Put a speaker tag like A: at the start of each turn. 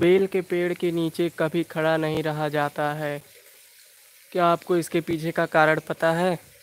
A: bell के पेड़ के नीचे कभी खड़ा नहीं रहा जाता है क्या आपको इसके पीछे का कारण पता है